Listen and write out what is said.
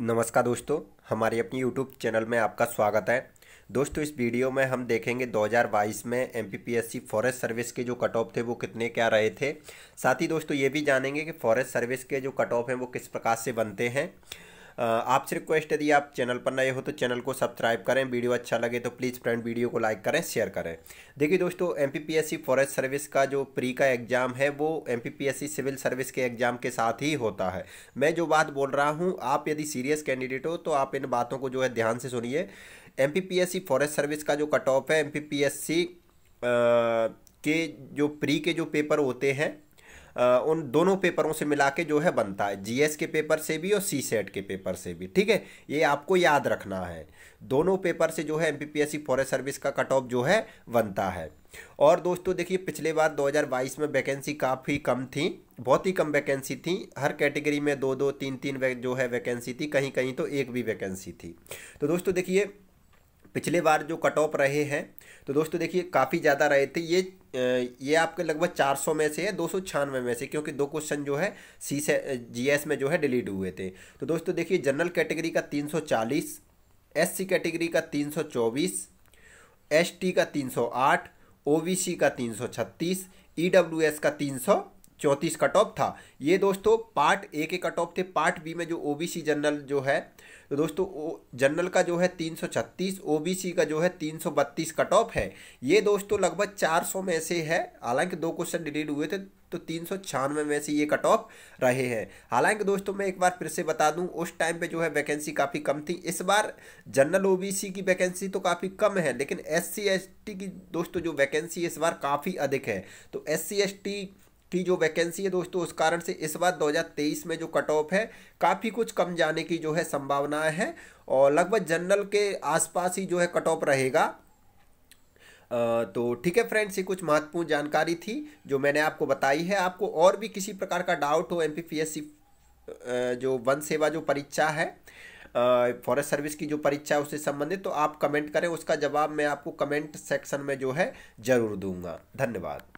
नमस्कार दोस्तों हमारे अपनी यूट्यूब चैनल में आपका स्वागत है दोस्तों इस वीडियो में हम देखेंगे 2022 में सी फॉरेस्ट सर्विस के जो कट ऑफ थे वो कितने क्या रहे थे साथ ही दोस्तों ये भी जानेंगे कि फॉरेस्ट सर्विस के जो कट ऑफ हैं वो किस प्रकार से बनते हैं आपसे रिक्वेस्ट यदि आप चैनल पर नए हो तो चैनल को सब्सक्राइब करें वीडियो अच्छा लगे तो प्लीज़ फ्रेंड वीडियो को लाइक करें शेयर करें देखिए दोस्तों एम फॉरेस्ट सर्विस का जो प्री का एग्ज़ाम है वो एम सिविल सर्विस के एग्ज़ाम के साथ ही होता है मैं जो बात बोल रहा हूँ आप यदि सीरियस कैंडिडेट हो तो आप इन बातों को जो है ध्यान से सुनिए एम फॉरेस्ट सर्विस का जो कट ऑफ है एम के जो प्री के जो पेपर होते हैं उन दोनों पेपरों से मिला के जो है बनता है जीएस के पेपर से भी और सी सेट के पेपर से भी ठीक है ये आपको याद रखना है दोनों पेपर से जो है एम पी फॉरेस्ट सर्विस का कट ऑफ जो है बनता है और दोस्तों देखिए पिछले बार 2022 में वैकेंसी काफ़ी कम थी बहुत ही कम वैकेंसी थी हर कैटेगरी में दो दो तीन तीन जो है वैकेंसी थी कहीं कहीं तो एक भी वैकेंसी थी तो दोस्तों देखिए पिछले बार जो कट ऑफ रहे हैं तो दोस्तों देखिए काफ़ी ज़्यादा रहे थे ये ये आपके लगभग 400 में से है दो सौ में से क्योंकि दो क्वेश्चन जो है सी से जी में जो है डिलीट हुए थे तो दोस्तों देखिए जनरल कैटेगरी का 340 सी कैटेगरी का 324 एसटी का 308 ओबीसी का 336 ईडब्ल्यूएस e का चौंतीस कट ऑफ था ये दोस्तों पार्ट ए के कट ऑफ थे पार्ट बी में जो सी जनरल जो है तो दोस्तों जनरल का जो है तीन सौ बी सी का जो है तीन सौ बत्तीस कट ऑफ है ये दोस्तों लगभग चार सौ में से है हालांकि दो क्वेश्चन डिलीट हुए थे तो तीन सौ छियानवे में से ये कट ऑफ रहे हैं हालांकि दोस्तों मैं एक बार फिर से बता दूं उस टाइम पे जो है वैकेंसी काफ़ी कम थी इस बार जनरल ओबीसी की वैकेंसी तो काफ़ी कम है लेकिन एस सी की दोस्तों जो वैकेंसी इस बार काफ़ी अधिक है तो एस सी की जो वैकेंसी है दोस्तों उस कारण से इस बार 2023 में जो कट ऑफ है काफ़ी कुछ कम जाने की जो है संभावनाएं हैं और लगभग जनरल के आसपास ही जो है कट ऑफ रहेगा तो ठीक है फ्रेंड्स ये कुछ महत्वपूर्ण जानकारी थी जो मैंने आपको बताई है आपको और भी किसी प्रकार का डाउट हो एम जो वन सेवा जो परीक्षा है फॉरेस्ट सर्विस की जो परीक्षा है उससे संबंधित तो आप कमेंट करें उसका जवाब मैं आपको कमेंट सेक्शन में जो है ज़रूर दूंगा धन्यवाद